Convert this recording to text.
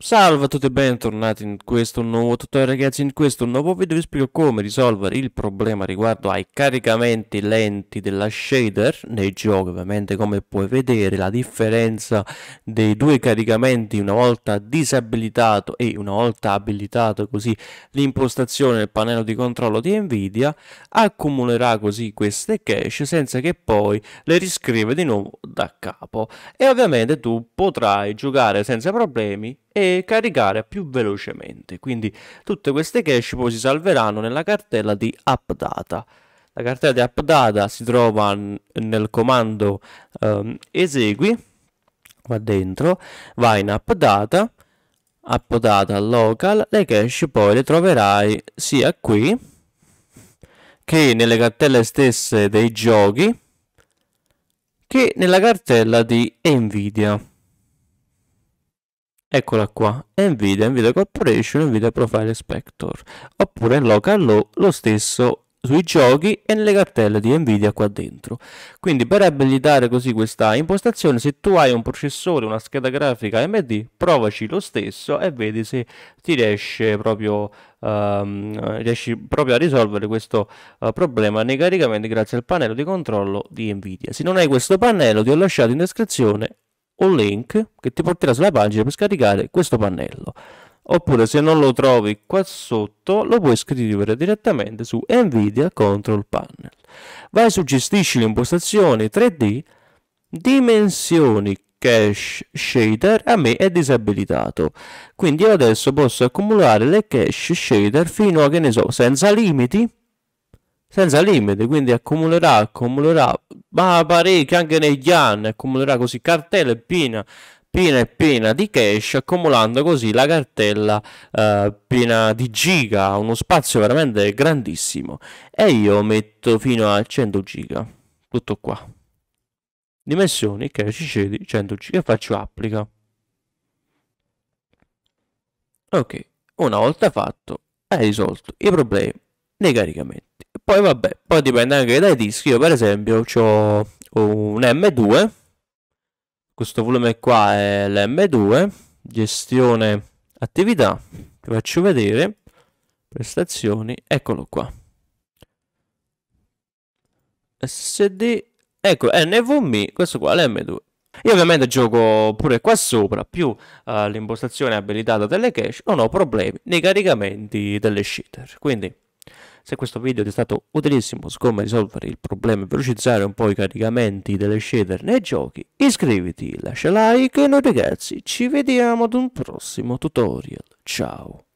Salve a tutti e bentornati in questo nuovo tutorial ragazzi, in questo nuovo video vi spiego come risolvere il problema riguardo ai caricamenti lenti della shader nei giochi, ovviamente come puoi vedere la differenza dei due caricamenti una volta disabilitato e una volta abilitato così l'impostazione del pannello di controllo di Nvidia accumulerà così queste cache senza che poi le riscrive di nuovo da capo e ovviamente tu potrai giocare senza problemi e caricare più velocemente. Quindi tutte queste cache poi si salveranno nella cartella di AppData. La cartella di AppData si trova nel comando ehm, esegui, qua dentro, vai in AppData, appodata local, le cache poi le troverai sia qui che nelle cartelle stesse dei giochi che nella cartella di Nvidia. Eccola qua, NVIDIA, NVIDIA Corporation, NVIDIA Profile Inspector, oppure Local Law, lo stesso sui giochi e nelle cartelle di Nvidia qua dentro. Quindi per abilitare così questa impostazione, se tu hai un processore, una scheda grafica AMD, provaci lo stesso e vedi se ti riesce proprio, um, riesci proprio a risolvere questo uh, problema nei caricamenti grazie al pannello di controllo di Nvidia. Se non hai questo pannello, ti ho lasciato in descrizione un link che ti porterà sulla pagina per scaricare questo pannello oppure se non lo trovi qua sotto lo puoi scrivere direttamente su Nvidia Control Panel. Vai su gestisci le impostazioni 3D, dimensioni cache shader a me è disabilitato quindi io adesso posso accumulare le cache shader fino a che ne so senza limiti senza limiti quindi accumulerà accumulerà ma parecchi anche negli anni, accumulerà così cartella piena piena e piena di cash accumulando così la cartella eh, piena di giga uno spazio veramente grandissimo e io metto fino a 100 giga tutto qua dimensioni cache cedi 100 giga faccio applica ok una volta fatto hai risolto i problemi dei caricamenti poi vabbè, poi dipende anche dai dischi. Io per esempio ho un M2. Questo volume qua è l'M2, gestione attività. Vi faccio vedere prestazioni, eccolo qua. SD, ecco NVMe, questo qua è l'M2. Io ovviamente gioco pure qua sopra, più uh, l'impostazione abilitata delle cache, non ho problemi nei caricamenti delle shitter. Quindi se questo video ti è stato utilissimo su come risolvere il problema e velocizzare un po' i caricamenti delle shader nei giochi, iscriviti, lascia like e noi ragazzi ci vediamo ad un prossimo tutorial. Ciao!